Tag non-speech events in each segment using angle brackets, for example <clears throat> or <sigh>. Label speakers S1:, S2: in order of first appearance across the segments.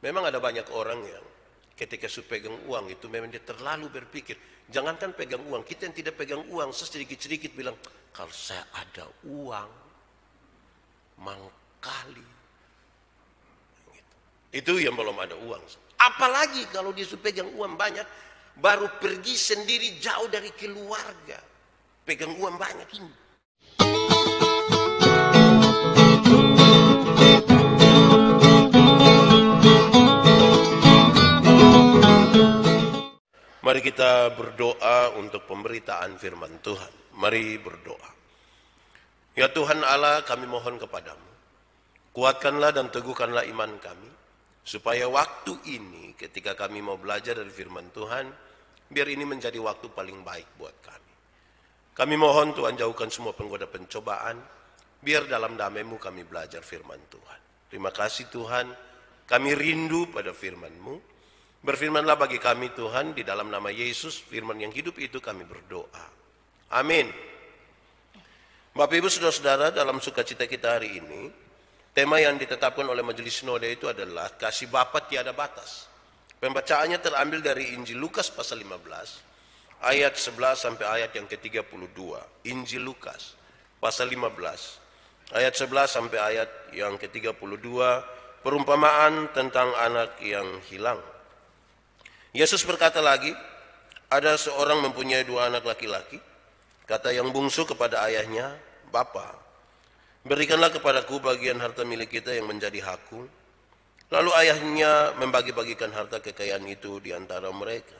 S1: Memang ada banyak orang yang ketika su pegang uang itu memang dia terlalu berpikir. Jangankan pegang uang, kita yang tidak pegang uang sesedikit-sedikit bilang, kalau saya ada uang, mangkali. Gitu. Itu yang belum ada uang. Apalagi kalau dia su pegang uang banyak, baru pergi sendiri jauh dari keluarga. Pegang uang banyak ini. Mari kita berdoa untuk pemberitaan firman Tuhan. Mari berdoa. Ya Tuhan Allah, kami mohon kepadamu. Kuatkanlah dan teguhkanlah iman kami. Supaya waktu ini ketika kami mau belajar dari firman Tuhan, biar ini menjadi waktu paling baik buat kami. Kami mohon Tuhan jauhkan semua penggoda pencobaan, biar dalam damai-Mu kami belajar firman Tuhan. Terima kasih Tuhan, kami rindu pada firman-Mu. Berfirmanlah bagi kami Tuhan di dalam nama Yesus, firman yang hidup itu kami berdoa. Amin. Bapak Ibu Saudara-saudara, dalam sukacita kita hari ini, tema yang ditetapkan oleh Majelis Noda itu adalah kasih Bapa tiada batas. Pembacaannya terambil dari Injil Lukas pasal 15 ayat 11 sampai ayat yang ke-32. Injil Lukas pasal 15 ayat 11 sampai ayat yang ke-32 perumpamaan tentang anak yang hilang. Yesus berkata lagi, ada seorang mempunyai dua anak laki-laki. Kata yang bungsu kepada ayahnya, Bapa, berikanlah kepadaku bagian harta milik kita yang menjadi hakku. Lalu ayahnya membagi-bagikan harta kekayaan itu di antara mereka.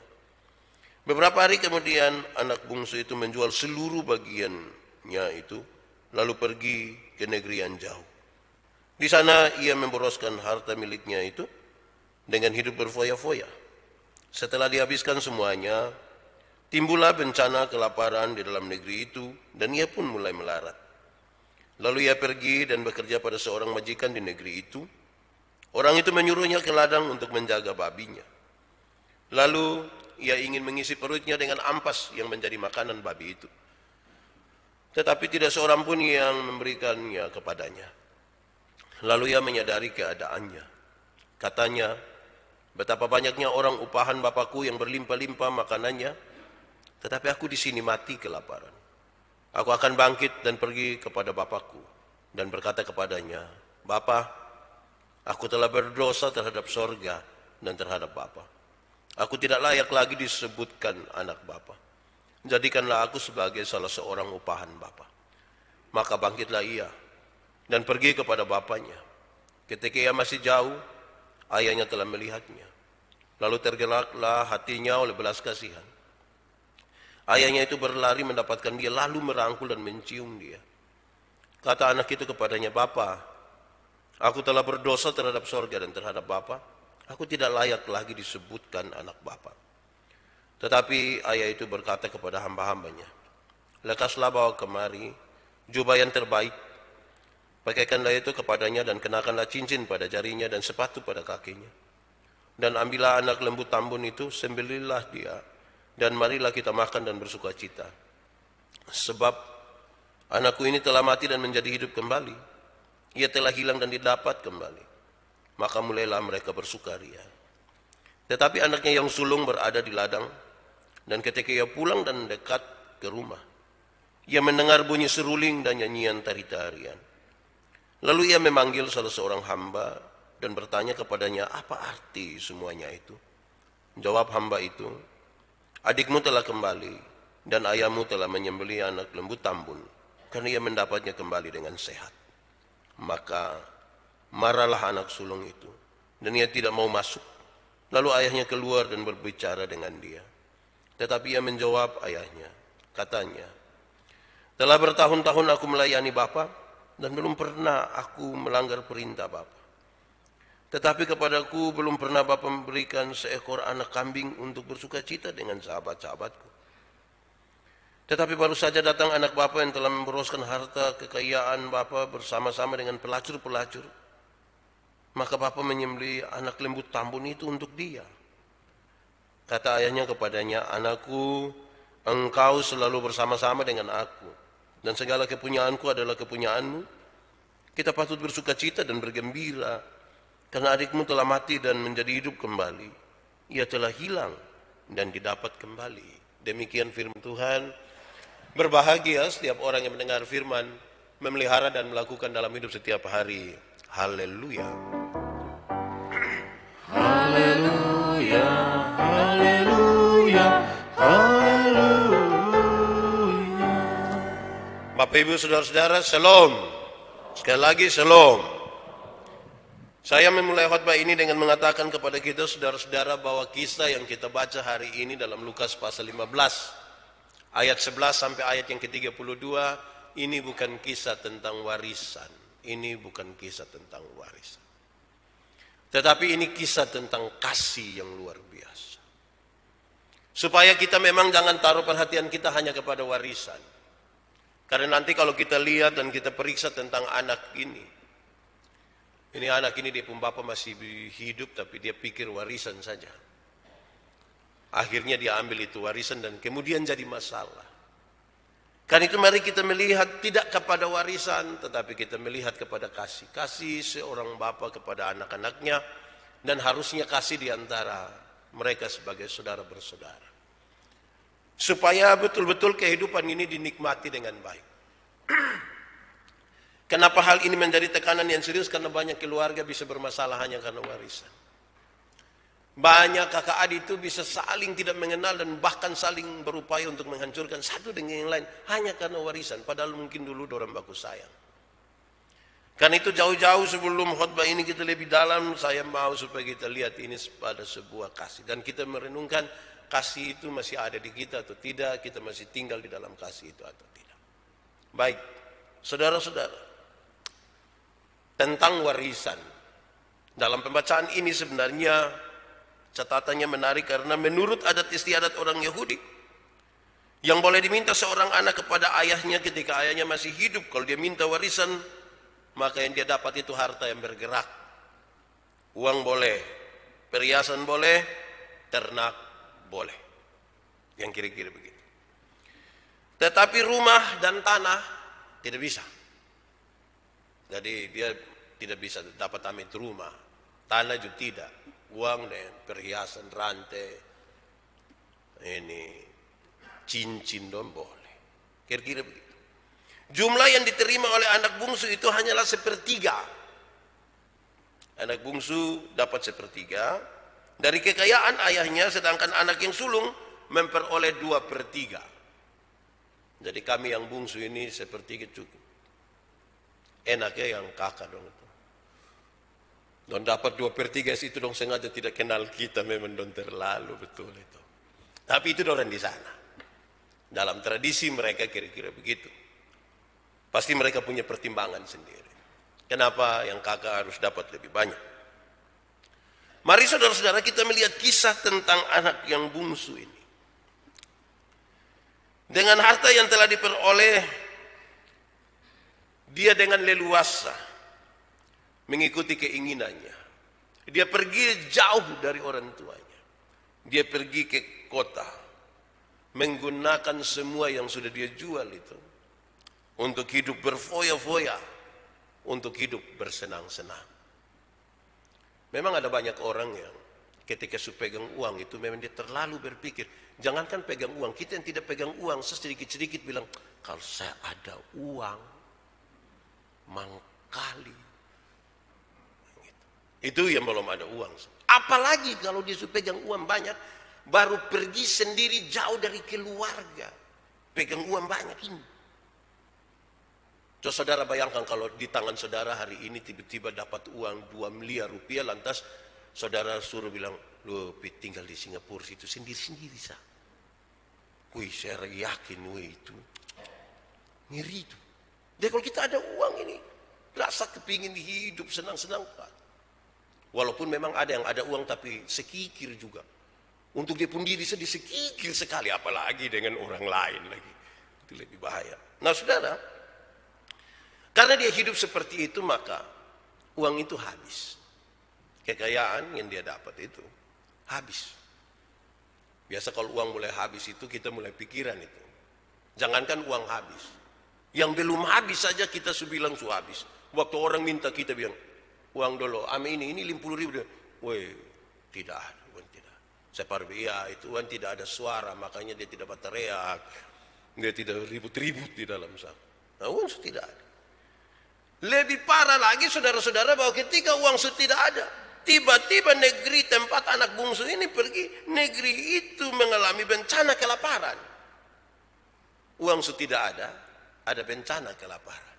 S1: Beberapa hari kemudian anak bungsu itu menjual seluruh bagiannya itu, lalu pergi ke negeri yang jauh. Di sana ia memboroskan harta miliknya itu dengan hidup berfoya-foya. Setelah dihabiskan semuanya, timbullah bencana kelaparan di dalam negeri itu dan ia pun mulai melarat. Lalu ia pergi dan bekerja pada seorang majikan di negeri itu. Orang itu menyuruhnya ke ladang untuk menjaga babinya. Lalu ia ingin mengisi perutnya dengan ampas yang menjadi makanan babi itu. Tetapi tidak seorang pun yang memberikannya kepadanya. Lalu ia menyadari keadaannya. Katanya, Betapa banyaknya orang upahan bapakku yang berlimpah-limpah makanannya, tetapi aku di sini mati kelaparan. Aku akan bangkit dan pergi kepada bapakku dan berkata kepadanya, Bapa, aku telah berdosa terhadap sorga dan terhadap Bapa. Aku tidak layak lagi disebutkan anak Bapa. Jadikanlah aku sebagai salah seorang upahan Bapa. Maka bangkitlah ia dan pergi kepada bapaknya. Ketika ia masih jauh, Ayahnya telah melihatnya. Lalu tergelaklah hatinya oleh belas kasihan. Ayahnya itu berlari mendapatkan dia, lalu merangkul dan mencium dia. Kata anak itu kepadanya, Bapa, aku telah berdosa terhadap sorga dan terhadap Bapa. Aku tidak layak lagi disebutkan anak Bapa. Tetapi ayah itu berkata kepada hamba-hambanya, Lekaslah bawa kemari jubah yang terbaik Pakaikanlah itu kepadanya dan kenakanlah cincin pada jarinya dan sepatu pada kakinya. Dan ambillah anak lembut tambun itu, sembelilah dia, dan marilah kita makan dan bersuka cita. Sebab anakku ini telah mati dan menjadi hidup kembali. Ia telah hilang dan didapat kembali. Maka mulailah mereka bersukaria. Tetapi anaknya yang sulung berada di ladang, dan ketika ia pulang dan dekat ke rumah, ia mendengar bunyi seruling dan nyanyian tari-tarian. Lalu ia memanggil salah seorang hamba dan bertanya kepadanya, apa arti semuanya itu? Jawab hamba itu, adikmu telah kembali dan ayahmu telah menyembeli anak lembu tambun karena ia mendapatnya kembali dengan sehat. Maka maralah anak sulung itu dan ia tidak mau masuk. Lalu ayahnya keluar dan berbicara dengan dia. Tetapi ia menjawab ayahnya, katanya, telah bertahun-tahun aku melayani Bapak dan belum pernah aku melanggar perintah Bapa. Tetapi kepadaku belum pernah Bapa memberikan seekor anak kambing untuk bersuka cita dengan sahabat-sahabatku. Tetapi baru saja datang anak Bapa yang telah memboroskan harta kekayaan Bapa bersama-sama dengan pelacur-pelacur. Maka Bapa menyembeli anak lembut tambun itu untuk dia. Kata ayahnya kepadanya, anakku, engkau selalu bersama-sama dengan aku dan segala kepunyaanku adalah kepunyaanmu. Kita patut bersuka cita dan bergembira, karena adikmu telah mati dan menjadi hidup kembali. Ia telah hilang dan didapat kembali. Demikian firman Tuhan. Berbahagia setiap orang yang mendengar firman, memelihara dan melakukan dalam hidup setiap hari. Haleluya. Haleluya. Bapak Ibu saudara-saudara, Shalom. Sekali lagi Shalom. Saya memulai khutbah ini dengan mengatakan kepada kita saudara-saudara bahwa kisah yang kita baca hari ini dalam Lukas pasal 15 ayat 11 sampai ayat yang ke-32 ini bukan kisah tentang warisan. Ini bukan kisah tentang warisan. Tetapi ini kisah tentang kasih yang luar biasa. Supaya kita memang jangan taruh perhatian kita hanya kepada warisan. Karena nanti kalau kita lihat dan kita periksa tentang anak ini, ini anak ini dia pun bapak masih hidup tapi dia pikir warisan saja. Akhirnya dia ambil itu warisan dan kemudian jadi masalah. Karena itu mari kita melihat tidak kepada warisan tetapi kita melihat kepada kasih. Kasih seorang bapak kepada anak-anaknya dan harusnya kasih diantara mereka sebagai saudara bersaudara supaya betul-betul kehidupan ini dinikmati dengan baik. <clears throat> Kenapa hal ini menjadi tekanan yang serius? Karena banyak keluarga bisa bermasalah hanya karena warisan. Banyak kakak adik itu bisa saling tidak mengenal dan bahkan saling berupaya untuk menghancurkan satu dengan yang lain hanya karena warisan. Padahal mungkin dulu dorang baku sayang. Karena itu jauh-jauh sebelum khutbah ini kita lebih dalam, saya mau supaya kita lihat ini pada sebuah kasih. Dan kita merenungkan kasih itu masih ada di kita atau tidak, kita masih tinggal di dalam kasih itu atau tidak. Baik, saudara-saudara, tentang warisan. Dalam pembacaan ini sebenarnya catatannya menarik karena menurut adat istiadat orang Yahudi, yang boleh diminta seorang anak kepada ayahnya ketika ayahnya masih hidup, kalau dia minta warisan, maka yang dia dapat itu harta yang bergerak. Uang boleh, perhiasan boleh, ternak boleh. Yang kira-kira begitu. Tetapi rumah dan tanah tidak bisa. Jadi dia tidak bisa dapat amit rumah. Tanah juga tidak. Uang dan perhiasan rantai. Ini cincin dong boleh. Kira-kira begitu. Jumlah yang diterima oleh anak bungsu itu hanyalah sepertiga. Anak bungsu dapat sepertiga, dari kekayaan ayahnya sedangkan anak yang sulung memperoleh dua per tiga. Jadi kami yang bungsu ini seperti cukup. Enaknya yang kakak dong itu. Don dapat dua per tiga itu dong sengaja tidak kenal kita memang don terlalu betul itu. Tapi itu orang di sana. Dalam tradisi mereka kira-kira begitu. Pasti mereka punya pertimbangan sendiri. Kenapa yang kakak harus dapat lebih banyak? Mari saudara-saudara kita melihat kisah tentang anak yang bungsu ini. Dengan harta yang telah diperoleh, dia dengan leluasa mengikuti keinginannya. Dia pergi jauh dari orang tuanya. Dia pergi ke kota menggunakan semua yang sudah dia jual itu untuk hidup berfoya-foya, untuk hidup bersenang-senang. Memang ada banyak orang yang ketika su pegang uang itu memang dia terlalu berpikir. Jangankan pegang uang, kita yang tidak pegang uang sesedikit-sedikit bilang, kalau saya ada uang, mangkali. Itu yang belum ada uang. Apalagi kalau dia su pegang uang banyak, baru pergi sendiri jauh dari keluarga. Pegang uang banyak ini. Coba saudara bayangkan kalau di tangan saudara hari ini tiba-tiba dapat uang 2 miliar rupiah lantas saudara suruh bilang, lu tinggal di Singapura situ sendiri-sendiri sah. Wih saya yakin wih itu. Ngeri itu. Jadi kalau kita ada uang ini, rasa kepingin hidup senang-senang. pak, Walaupun memang ada yang ada uang tapi sekikir juga. Untuk dia pun diri sendiri sekikir sekali apalagi dengan orang lain lagi. Itu lebih bahaya. Nah saudara, karena dia hidup seperti itu maka uang itu habis. Kekayaan yang dia dapat itu habis. Biasa kalau uang mulai habis itu kita mulai pikiran itu. Jangankan uang habis. Yang belum habis saja kita sudah bilang sudah habis. Waktu orang minta kita bilang, uang dulu, ame ini, ini 50 ribu. Woi, tidak ada, uang tidak. parbi, ya, itu uang tidak ada suara, makanya dia tidak berteriak. Dia tidak ribut-ribut di dalam sana. Nah, uang tidak ada. Lebih parah lagi saudara-saudara bahwa ketika uang sudah tidak ada, tiba-tiba negeri tempat anak bungsu ini pergi, negeri itu mengalami bencana kelaparan. Uang sudah tidak ada, ada bencana kelaparan.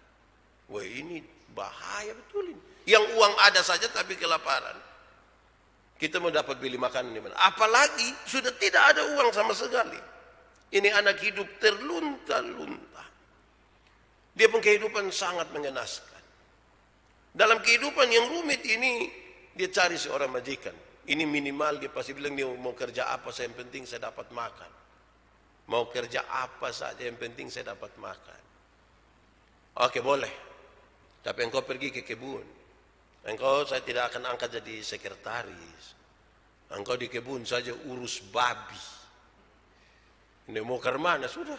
S1: Wah ini bahaya betul ini. Yang uang ada saja tapi kelaparan. Kita mau dapat beli makanan di mana? Apalagi sudah tidak ada uang sama sekali. Ini anak hidup terlunta-lunta. Dia pun kehidupan sangat mengenaskan. Dalam kehidupan yang rumit ini, dia cari seorang majikan. Ini minimal dia pasti bilang dia mau kerja apa saya yang penting saya dapat makan. Mau kerja apa saja yang penting saya dapat makan. Oke boleh. Tapi engkau pergi ke kebun. Engkau saya tidak akan angkat jadi sekretaris. Engkau di kebun saja urus babi. Ini mau ke mana sudah.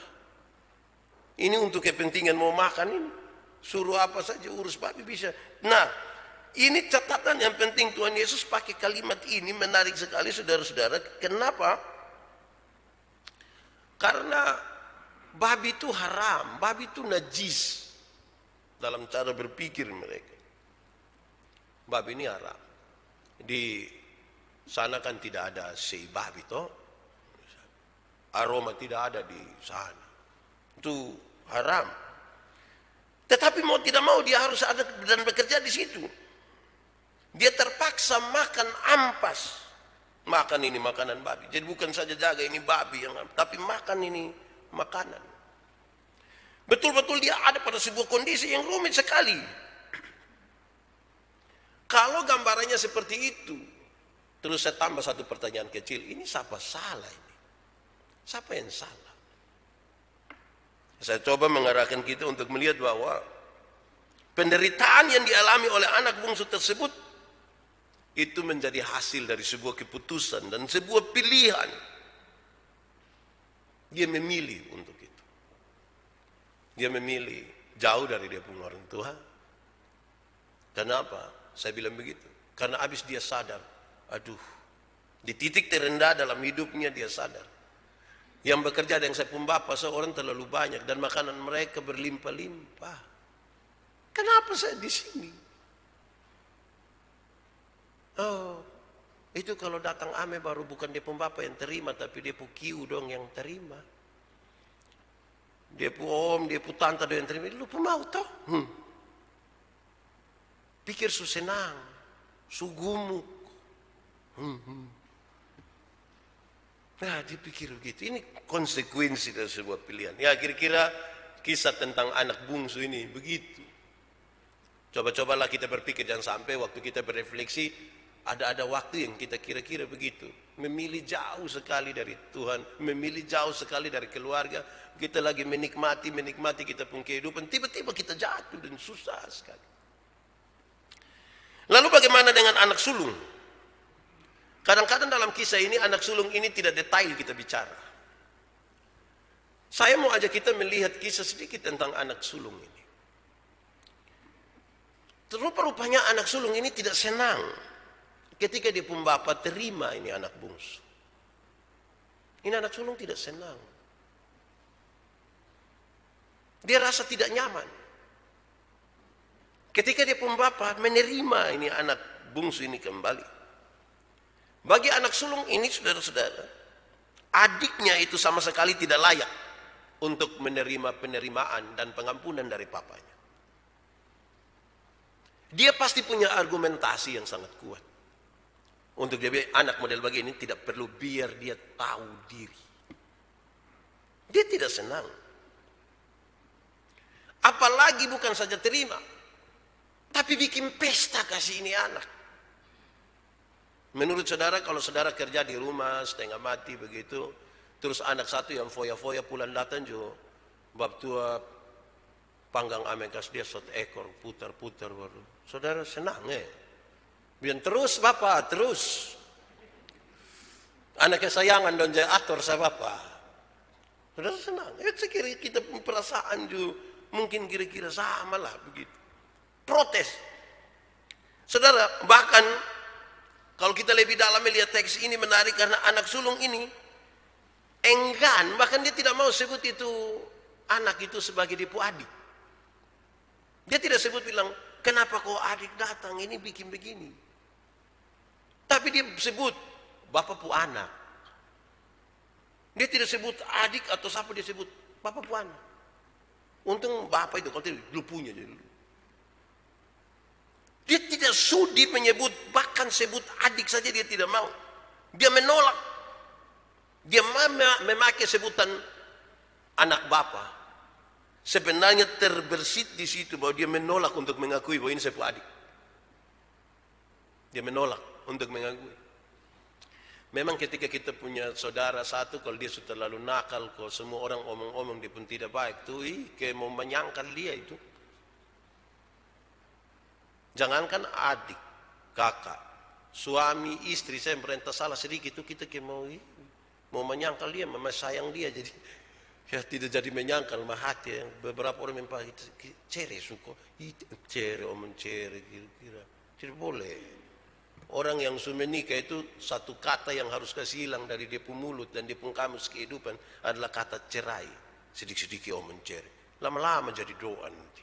S1: Ini untuk kepentingan mau makan ini. Suruh apa saja urus babi bisa. Nah, ini catatan yang penting Tuhan Yesus pakai kalimat ini menarik sekali saudara-saudara. Kenapa? Karena babi itu haram, babi itu najis dalam cara berpikir mereka. Babi ini haram. Di sana kan tidak ada si babi toh. Aroma tidak ada di sana. Itu haram. Tetapi mau tidak mau dia harus ada dan bekerja di situ. Dia terpaksa makan ampas. Makan ini makanan babi. Jadi bukan saja jaga ini babi yang tapi makan ini makanan. Betul-betul dia ada pada sebuah kondisi yang rumit sekali. <clears throat> Kalau gambarannya seperti itu, terus saya tambah satu pertanyaan kecil, ini siapa salah ini? Siapa yang salah? Saya coba mengarahkan kita untuk melihat bahwa penderitaan yang dialami oleh anak bungsu tersebut itu menjadi hasil dari sebuah keputusan dan sebuah pilihan. Dia memilih untuk itu. Dia memilih jauh dari dia pun orang tua. Kenapa? Saya bilang begitu. Karena habis dia sadar, aduh, di titik terendah dalam hidupnya dia sadar yang bekerja dengan pun bapak seorang terlalu banyak dan makanan mereka berlimpah-limpah. Kenapa saya di sini? Oh, itu kalau datang ame baru bukan pun bapak yang terima tapi pun kiu dong yang terima. pun om, pun tante dong yang terima. Lu pun mau toh? Hmm. Pikir susenang, sugumuk. Hmm, hmm. Nah, dipikir begitu. Ini konsekuensi dari sebuah pilihan. Ya, kira-kira kisah tentang anak bungsu ini begitu. Coba-cobalah kita berpikir jangan sampai waktu kita berefleksi ada-ada waktu yang kita kira-kira begitu. Memilih jauh sekali dari Tuhan, memilih jauh sekali dari keluarga. Kita lagi menikmati, menikmati kita pun kehidupan. Tiba-tiba kita jatuh dan susah sekali. Lalu bagaimana dengan anak sulung? Kadang-kadang dalam kisah ini anak sulung ini tidak detail kita bicara. Saya mau ajak kita melihat kisah sedikit tentang anak sulung ini. Rupa-rupanya anak sulung ini tidak senang ketika dia pun bapak terima ini anak bungsu. Ini anak sulung tidak senang. Dia rasa tidak nyaman. Ketika dia pun bapak menerima ini anak bungsu ini kembali. Bagi anak sulung ini saudara-saudara, adiknya itu sama sekali tidak layak untuk menerima penerimaan dan pengampunan dari papanya. Dia pasti punya argumentasi yang sangat kuat. Untuk jadi anak model begini tidak perlu biar dia tahu diri. Dia tidak senang. Apalagi bukan saja terima, tapi bikin pesta kasih ini anak. Menurut saudara kalau saudara kerja di rumah setengah mati begitu, terus anak satu yang foya-foya pulang datang jo, bab tua panggang amekas dia satu ekor putar-putar baru. Saudara senang ya? Eh? Biar terus bapak terus. Anak kesayangan dan jaya atur saya bapak. Saudara senang. Ya sekiranya kita perasaan jo mungkin kira-kira sama lah begitu. Protes. Saudara bahkan kalau kita lebih dalam melihat teks ini menarik karena anak sulung ini enggan, bahkan dia tidak mau sebut itu anak itu sebagai dipu adik. Dia tidak sebut bilang, kenapa kau adik datang ini bikin begini. Tapi dia sebut, bapak pu anak. Dia tidak sebut adik atau siapa dia sebut, bapak pu anak. Untung bapak itu, kalau tidak, dulu punya. dulu. Dia tidak sudi menyebut, bahkan sebut adik saja dia tidak mau. Dia menolak. Dia memakai sebutan anak bapa. Sebenarnya terbersit di situ bahwa dia menolak untuk mengakui bahwa ini sepupu adik. Dia menolak untuk mengakui. Memang ketika kita punya saudara satu, kalau dia sudah terlalu nakal, kalau semua orang omong-omong dia pun tidak baik, tuh, ih, kayak mau menyangkal dia itu. Jangankan adik, kakak, suami, istri saya merintah salah sedikit itu kita mau mau menyangkal dia, mau sayang dia jadi <laughs> ya tidak jadi menyangkal mah yang beberapa orang memang cere suko cere om cere kira-kira tidak boleh orang yang sudah menikah itu satu kata yang harus kasih hilang dari dia mulut dan dia kamus kehidupan adalah kata cerai sedikit-sedikit om cere lama-lama jadi doa nanti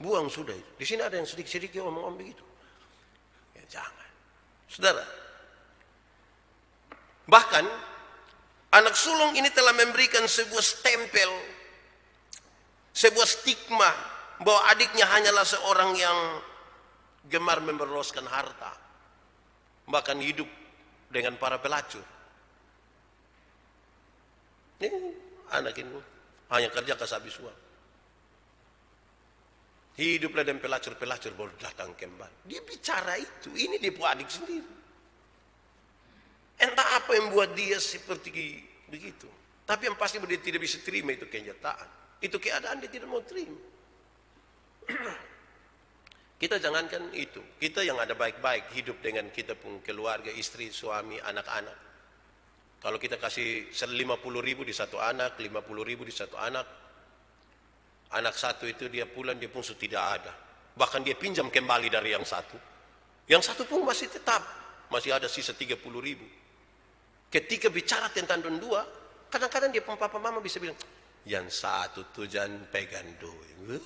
S1: Buang sudah Di sini ada yang sedikit-sedikit omong-omong begitu. Ya, jangan. Saudara. Bahkan anak sulung ini telah memberikan sebuah stempel, sebuah stigma bahwa adiknya hanyalah seorang yang gemar memberoskan harta, bahkan hidup dengan para pelacur. Ini anak ini hanya kerja kasabi suap Hiduplah dan pelacur-pelacur baru datang kembali. Dia bicara itu. Ini dia adik sendiri. Entah apa yang buat dia seperti begitu. Tapi yang pasti dia tidak bisa terima itu kenyataan. Itu keadaan dia tidak mau terima. <clears throat> kita jangankan itu. Kita yang ada baik-baik hidup dengan kita pun keluarga, istri, suami, anak-anak. Kalau kita kasih 50 ribu di satu anak, 50 ribu di satu anak, Anak satu itu dia pulang, dia pun sudah tidak ada. Bahkan dia pinjam kembali dari yang satu. Yang satu pun masih tetap, masih ada sisa 30 ribu. Ketika bicara tentang don dua, kadang-kadang dia pun papa mama bisa bilang, yang satu tuh jangan pegang duit.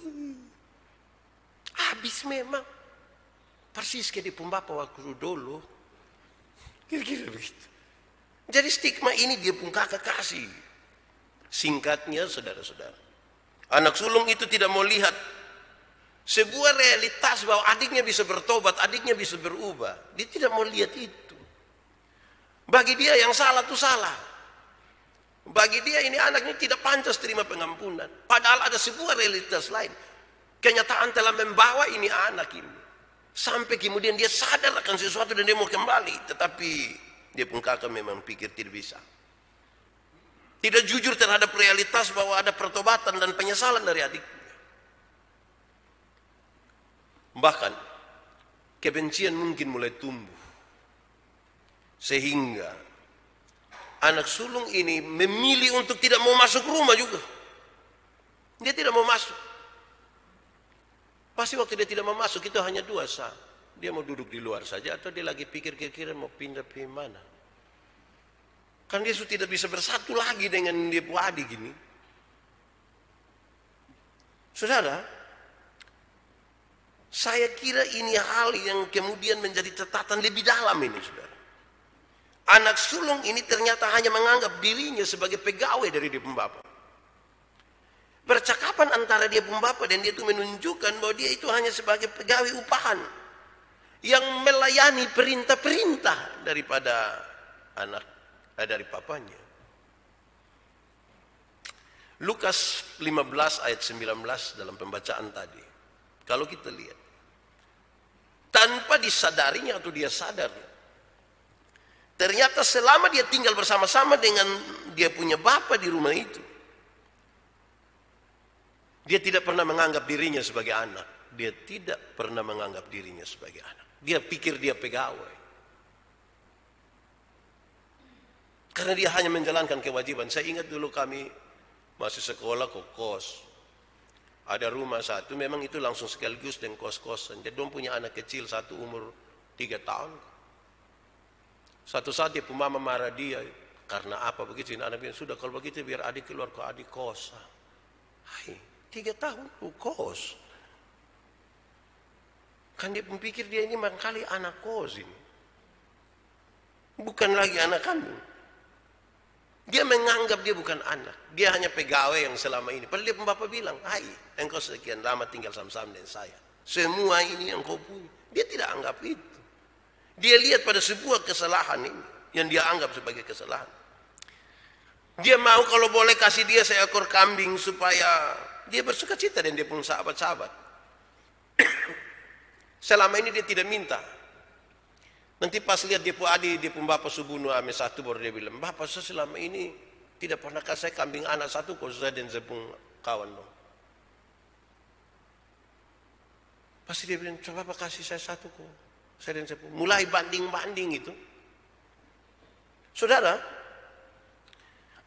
S1: Habis memang. Persis kayak di pembapa waktu dulu. Kira-kira begitu. Jadi stigma ini dia pun kakak kasih. Singkatnya saudara-saudara. Anak sulung itu tidak mau lihat sebuah realitas bahwa adiknya bisa bertobat, adiknya bisa berubah. Dia tidak mau lihat itu. Bagi dia yang salah itu salah. Bagi dia ini anaknya tidak pantas terima pengampunan. Padahal ada sebuah realitas lain. Kenyataan telah membawa ini anak ini. Sampai kemudian dia sadar akan sesuatu dan dia mau kembali. Tetapi dia pun kakak memang pikir tidak bisa. Tidak jujur terhadap realitas bahwa ada pertobatan dan penyesalan dari adiknya. Bahkan kebencian mungkin mulai tumbuh. Sehingga anak sulung ini memilih untuk tidak mau masuk rumah juga. Dia tidak mau masuk. Pasti waktu dia tidak mau masuk itu hanya dua sah. Dia mau duduk di luar saja atau dia lagi pikir pikir mau pindah ke mana. Kan Yesus tidak bisa bersatu lagi dengan dia adik gini. Saudara, saya kira ini hal yang kemudian menjadi catatan lebih dalam ini, saudara. Anak sulung ini ternyata hanya menganggap dirinya sebagai pegawai dari dia pembapa. Percakapan antara dia pembapa dan dia itu menunjukkan bahwa dia itu hanya sebagai pegawai upahan yang melayani perintah-perintah daripada anak eh, dari papanya. Lukas 15 ayat 19 dalam pembacaan tadi. Kalau kita lihat. Tanpa disadarinya atau dia sadar. Ternyata selama dia tinggal bersama-sama dengan dia punya bapak di rumah itu. Dia tidak pernah menganggap dirinya sebagai anak. Dia tidak pernah menganggap dirinya sebagai anak. Dia pikir dia pegawai. Karena dia hanya menjalankan kewajiban. Saya ingat dulu kami masih sekolah kok kos. Ada rumah satu, memang itu langsung sekaligus dengan kos-kosan. Jadi dong punya anak kecil satu umur tiga tahun. Satu saat dia mama marah dia. Karena apa begitu? Ini Anak bilang, sudah kalau begitu biar adik keluar ke adik kos. Hai, tiga tahun lu kos. Kan dia pikir dia ini kali anak kos ini. Bukan lagi anak kandung. Dia menganggap dia bukan anak. Dia hanya pegawai yang selama ini. Padahal dia bapak bilang, hai, engkau sekian lama tinggal sama-sama dengan saya. Semua ini yang kau punya. Dia tidak anggap itu. Dia lihat pada sebuah kesalahan ini. Yang dia anggap sebagai kesalahan. Dia mau kalau boleh kasih dia seekor kambing supaya dia bersuka cita dan dia pun sahabat-sahabat. <coughs> selama ini dia tidak minta. Nanti pas lihat dia pun adi, dia pun bapak subunuh ame satu baru dia bilang, bapak saya selama ini tidak pernah kasih kambing anak satu kok saya dan zebung kawan dong. Pasti dia bilang, coba bapak kasih saya satu kok. Saya dan zebung. Mulai banding-banding itu. Saudara,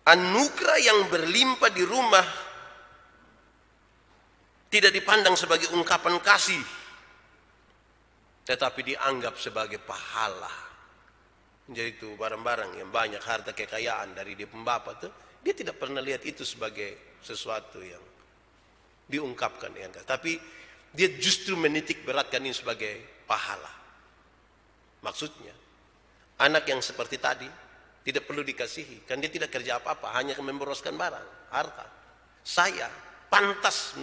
S1: anugerah yang berlimpah di rumah tidak dipandang sebagai ungkapan kasih tetapi dianggap sebagai pahala. Jadi itu barang-barang yang banyak harta kekayaan dari dia pembapa tuh, dia tidak pernah lihat itu sebagai sesuatu yang diungkapkan yang Tapi dia justru menitik beratkan ini sebagai pahala. Maksudnya, anak yang seperti tadi tidak perlu dikasihi, kan dia tidak kerja apa-apa, hanya memboroskan barang, harta. Saya pantas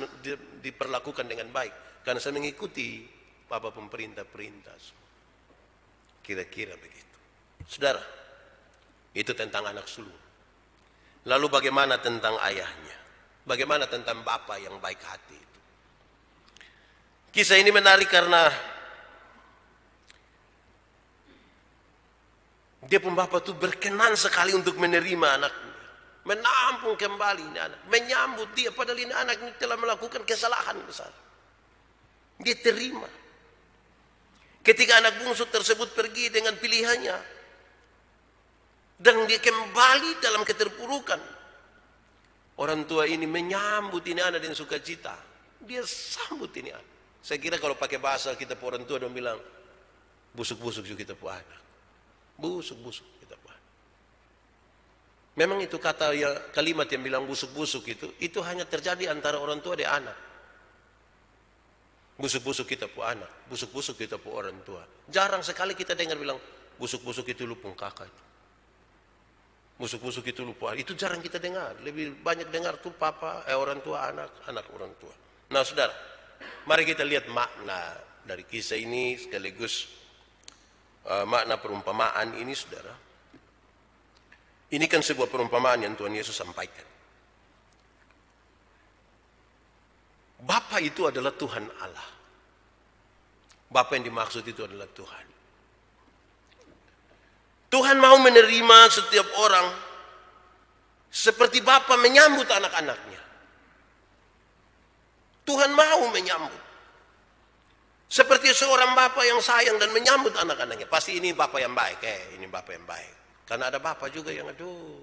S1: diperlakukan dengan baik karena saya mengikuti apa pemerintah-perintah Kira-kira begitu. Saudara, itu tentang anak sulung. Lalu bagaimana tentang ayahnya? Bagaimana tentang bapak yang baik hati itu? Kisah ini menarik karena dia pun bapak itu berkenan sekali untuk menerima anaknya. Menampung kembali ini anak. Menyambut dia padahal ini anak ini telah melakukan kesalahan besar. Dia terima. Ketika anak bungsu tersebut pergi dengan pilihannya dan dia kembali dalam keterpurukan. Orang tua ini menyambut ini anak dengan sukacita. Dia sambut ini anak. Saya kira kalau pakai bahasa kita orang tua dia bilang busuk-busuk juga kita pun anak. Busuk-busuk kita pun Memang itu kata yang kalimat yang bilang busuk-busuk itu itu hanya terjadi antara orang tua dan anak. Busuk-busuk kita pu anak, busuk-busuk kita pu orang tua. Jarang sekali kita dengar bilang busuk-busuk itu lupa kakak itu. Busuk-busuk itu lupa. Itu jarang kita dengar. Lebih banyak dengar tuh papa, eh, orang tua, anak, anak orang tua. Nah saudara, mari kita lihat makna dari kisah ini sekaligus uh, makna perumpamaan ini saudara. Ini kan sebuah perumpamaan yang Tuhan Yesus sampaikan. Bapa itu adalah Tuhan Allah. Bapak yang dimaksud itu adalah Tuhan. Tuhan mau menerima setiap orang seperti Bapak menyambut anak-anaknya. Tuhan mau menyambut. Seperti seorang bapak yang sayang dan menyambut anak-anaknya. Pasti ini bapak yang baik. Eh, ini bapak yang baik. Karena ada bapak juga yang aduh.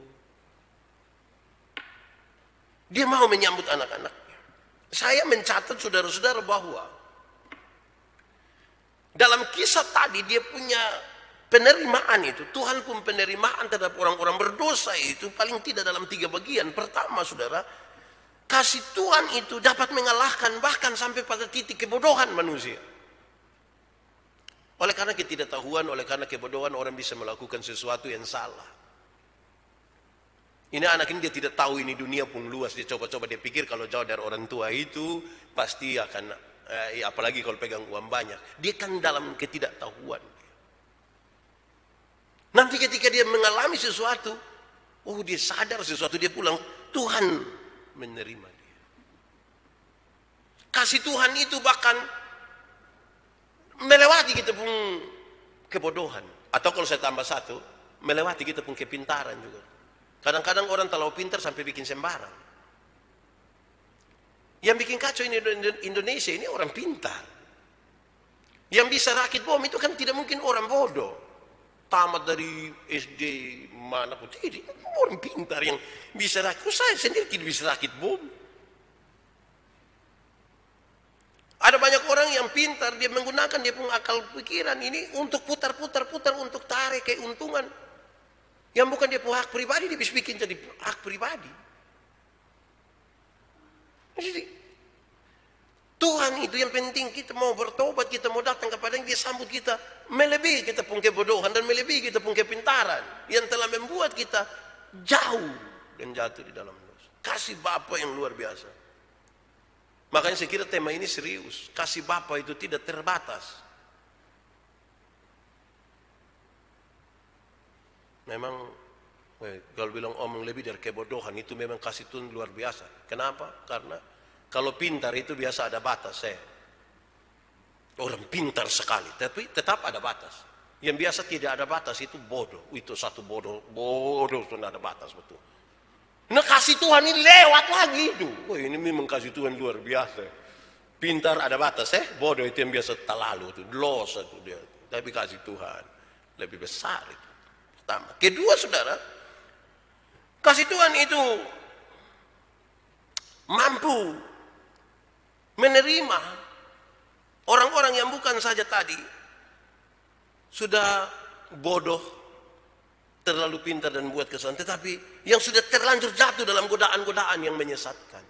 S1: Dia mau menyambut anak-anaknya. Saya mencatat saudara-saudara bahwa dalam kisah tadi dia punya penerimaan itu. Tuhan pun penerimaan terhadap orang-orang berdosa itu paling tidak dalam tiga bagian. Pertama saudara, kasih Tuhan itu dapat mengalahkan bahkan sampai pada titik kebodohan manusia. Oleh karena ketidaktahuan, oleh karena kebodohan orang bisa melakukan sesuatu yang salah. Ini anak ini dia tidak tahu ini dunia pun luas. Dia coba-coba dia pikir kalau jauh dari orang tua itu pasti akan eh, iya, apalagi kalau pegang uang banyak dia kan dalam ketidaktahuan nanti ketika dia mengalami sesuatu oh dia sadar sesuatu dia pulang Tuhan menerima dia kasih Tuhan itu bahkan melewati kita pun kebodohan atau kalau saya tambah satu melewati kita pun kepintaran juga kadang-kadang orang terlalu pintar sampai bikin sembarang yang bikin kacau ini Indonesia ini orang pintar. Yang bisa rakit bom itu kan tidak mungkin orang bodoh. Tamat dari SD mana pun tidak. Orang pintar yang bisa rakit. Saya sendiri tidak bisa rakit bom. Ada banyak orang yang pintar, dia menggunakan dia pun akal pikiran ini untuk putar-putar-putar untuk tarik keuntungan. Yang bukan dia pun hak pribadi, dia bisa bikin jadi hak pribadi. Jadi Tuhan itu yang penting kita mau bertobat, kita mau datang kepada yang dia sambut kita. Melebihi kita pun kebodohan dan melebihi kita pun kepintaran. Yang telah membuat kita jauh dan jatuh di dalam dosa. Kasih Bapak yang luar biasa. Makanya saya kira tema ini serius. Kasih Bapak itu tidak terbatas. Memang eh, kalau bilang omong lebih dari kebodohan itu memang kasih Tuhan luar biasa. Kenapa? Karena kalau pintar itu biasa ada batas ya. Orang pintar sekali, tapi tetap ada batas. Yang biasa tidak ada batas itu bodoh. Itu satu bodoh, bodoh itu ada batas betul. Nah kasih Tuhan ini lewat lagi itu. Wah ini memang kasih Tuhan luar biasa. Pintar ada batas eh, bodoh itu yang biasa terlalu itu, dosa itu dia. Tapi kasih Tuhan lebih besar itu. Pertama, kedua saudara, kasih Tuhan itu mampu menerima orang-orang yang bukan saja tadi sudah bodoh, terlalu pintar dan buat kesan, tetapi yang sudah terlanjur jatuh dalam godaan-godaan yang menyesatkan.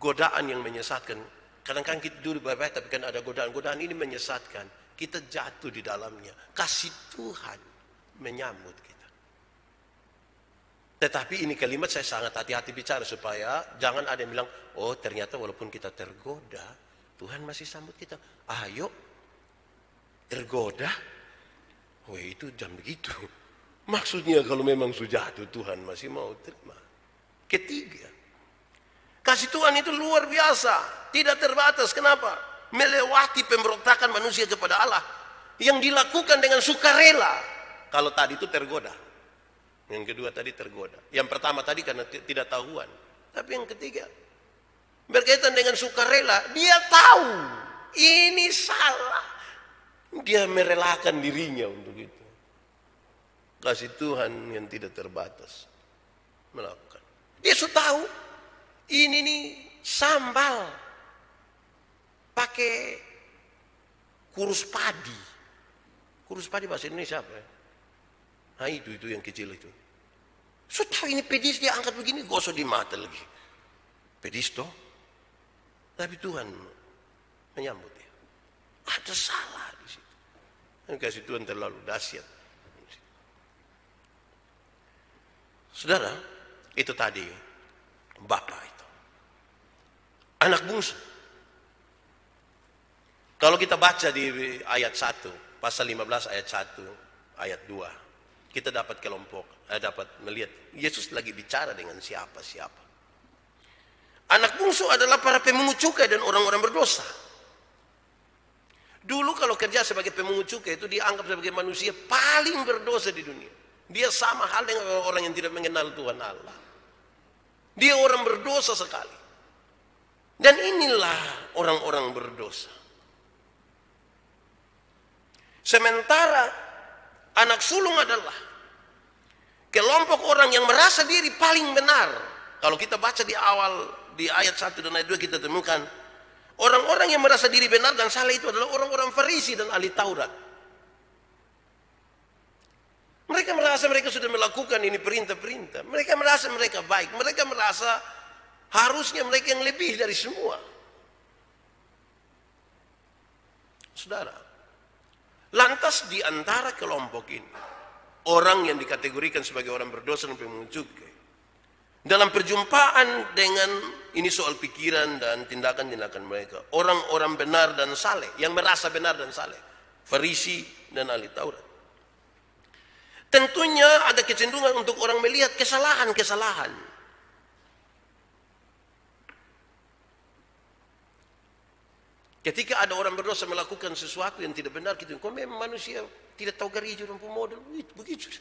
S1: Godaan yang menyesatkan. Kadang-kadang kita dulu baik-baik, tapi kan ada godaan-godaan ini menyesatkan. Kita jatuh di dalamnya. Kasih Tuhan menyambut kita. Tetapi ini kalimat saya sangat hati-hati bicara supaya jangan ada yang bilang, oh ternyata walaupun kita tergoda, Tuhan masih sambut kita. Ayo, tergoda. Wah oh, ya itu jam begitu. <laughs> Maksudnya kalau memang sudah jatuh, Tuhan masih mau terima. Ketiga, kasih Tuhan itu luar biasa, tidak terbatas. Kenapa? Melewati pemberontakan manusia kepada Allah yang dilakukan dengan sukarela. Kalau tadi itu tergoda, yang kedua tadi tergoda. Yang pertama tadi karena tidak tahuan. Tapi yang ketiga berkaitan dengan sukarela, dia tahu ini salah. Dia merelakan dirinya untuk itu. Kasih Tuhan yang tidak terbatas melakukan. Dia sudah tahu ini nih sambal pakai kurus padi. Kurus padi bahasa Indonesia apa ya? Nah itu itu yang kecil itu. So tahu ini pedis dia angkat begini gosok di mata lagi. Pedis toh. Tapi Tuhan menyambut dia. Ada salah di situ. Dan kasih Tuhan terlalu dahsyat. Saudara, itu tadi bapak itu. Anak bungsu. Kalau kita baca di ayat 1, pasal 15 ayat 1, ayat 2 kita dapat kelompok, eh, dapat melihat Yesus lagi bicara dengan siapa-siapa. Anak bungsu adalah para pemungut cukai dan orang-orang berdosa. Dulu kalau kerja sebagai pemungut cukai itu dianggap sebagai manusia paling berdosa di dunia. Dia sama hal dengan orang yang tidak mengenal Tuhan Allah. Dia orang berdosa sekali. Dan inilah orang-orang berdosa. Sementara anak sulung adalah kelompok orang yang merasa diri paling benar. Kalau kita baca di awal di ayat 1 dan ayat 2 kita temukan orang-orang yang merasa diri benar dan salah itu adalah orang-orang Farisi dan ahli Taurat. Mereka merasa mereka sudah melakukan ini perintah-perintah. Mereka merasa mereka baik. Mereka merasa harusnya mereka yang lebih dari semua. Saudara, Lantas di antara kelompok ini, orang yang dikategorikan sebagai orang berdosa dan cukai, dalam perjumpaan dengan ini soal pikiran dan tindakan-tindakan mereka, orang-orang benar dan saleh yang merasa benar dan saleh, Farisi dan ahli Taurat. Tentunya ada kecenderungan untuk orang melihat kesalahan-kesalahan Ketika ada orang berdosa melakukan sesuatu yang tidak benar, gitu, kau memang manusia tidak tahu gereja dan pemodal. Begitu.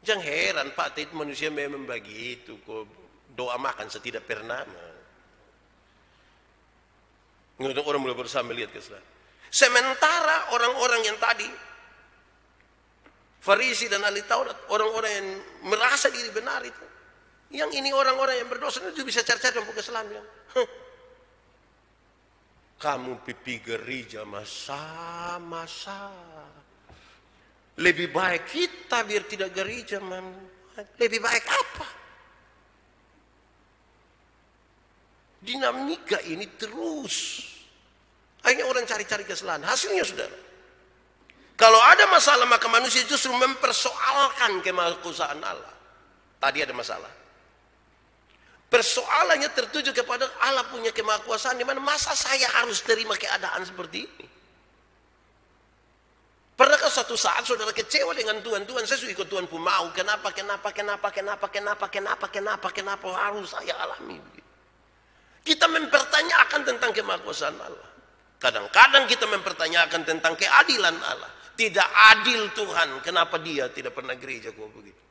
S1: Jangan heran Pak, itu manusia memang begitu. Kok doa makan setidak pernah. Menurut orang mulai berusaha melihat kesalahan. Sementara orang-orang yang tadi Farisi dan ahli Taurat, orang-orang yang merasa diri benar itu. Yang ini orang-orang yang berdosa itu bisa cari-cari kesalahan. Bilang, kamu pipi gereja masa-masa. Lebih baik kita biar tidak man. Lebih baik apa? Dinamika ini terus. Akhirnya orang cari-cari kesalahan. Hasilnya saudara. Kalau ada masalah maka manusia justru mempersoalkan kemahakuasaan Allah. Tadi ada masalah Persoalannya tertuju kepada Allah punya kemahkuasaan di mana masa saya harus terima keadaan seperti ini? Pernahkah satu saat saudara kecewa dengan Tuhan? Tuhan saya ikut Tuhan pun mau. Kenapa, kenapa, kenapa, kenapa, kenapa, kenapa, kenapa, kenapa harus saya alami? Kita mempertanyakan tentang kemahkuasaan Allah. Kadang-kadang kita mempertanyakan tentang keadilan Allah. Tidak adil Tuhan, kenapa dia tidak pernah gereja kok begitu?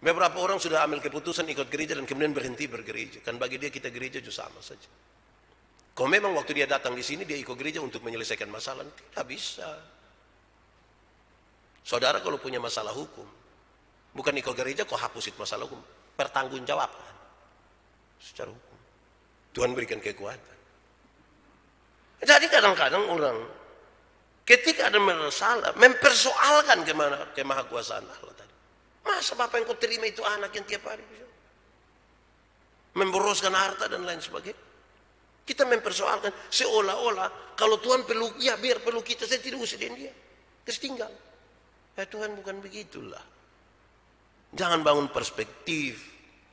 S1: Beberapa orang sudah ambil keputusan ikut gereja dan kemudian berhenti bergereja. Kan bagi dia kita gereja juga sama saja. Kalau memang waktu dia datang di sini dia ikut gereja untuk menyelesaikan masalah, tidak bisa. Saudara kalau punya masalah hukum, bukan ikut gereja kok hapus itu masalah hukum, pertanggung jawab secara hukum. Tuhan berikan kekuatan. Jadi kadang-kadang orang ketika ada masalah mempersoalkan kemana kemahakuasaan Allah. Masa bapak yang kau terima itu anak yang tiap hari bisa? Memboroskan harta dan lain sebagainya. Kita mempersoalkan seolah-olah kalau Tuhan peluk, ya biar peluk kita, saya tidak usah dengan dia. Terus tinggal. Ya Tuhan bukan begitulah. Jangan bangun perspektif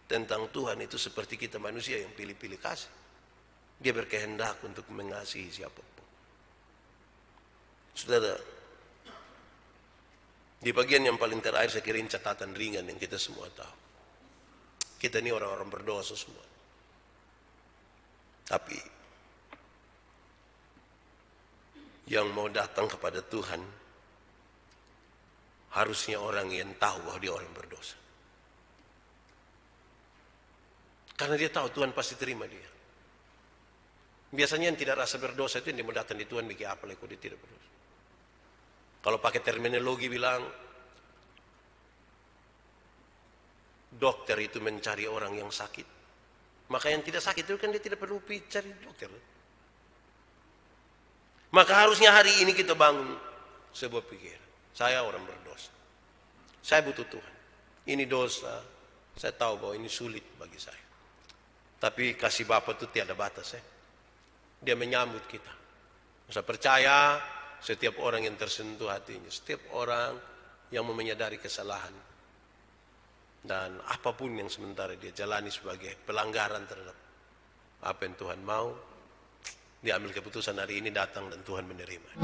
S1: tentang Tuhan itu seperti kita manusia yang pilih-pilih kasih. Dia berkehendak untuk mengasihi siapapun. Saudara, di bagian yang paling terakhir saya kirim catatan ringan yang kita semua tahu. Kita ini orang-orang berdosa semua. Tapi yang mau datang kepada Tuhan harusnya orang yang tahu bahwa dia orang berdosa. Karena dia tahu Tuhan pasti terima dia. Biasanya yang tidak rasa berdosa itu yang mau datang di Tuhan Bagi apa lagi dia tidak berdosa. Kalau pakai terminologi bilang dokter itu mencari orang yang sakit. Maka yang tidak sakit itu kan dia tidak perlu cari dokter. Maka harusnya hari ini kita bangun sebuah pikiran. Saya orang berdosa. Saya butuh Tuhan. Ini dosa. Saya tahu bahwa ini sulit bagi saya. Tapi kasih Bapak itu tiada batas ya. Dia menyambut kita. Saya percaya setiap orang yang tersentuh hatinya, setiap orang yang menyadari kesalahan dan apapun yang sementara dia jalani sebagai pelanggaran terhadap apa yang Tuhan mau diambil keputusan hari ini datang dan Tuhan menerima.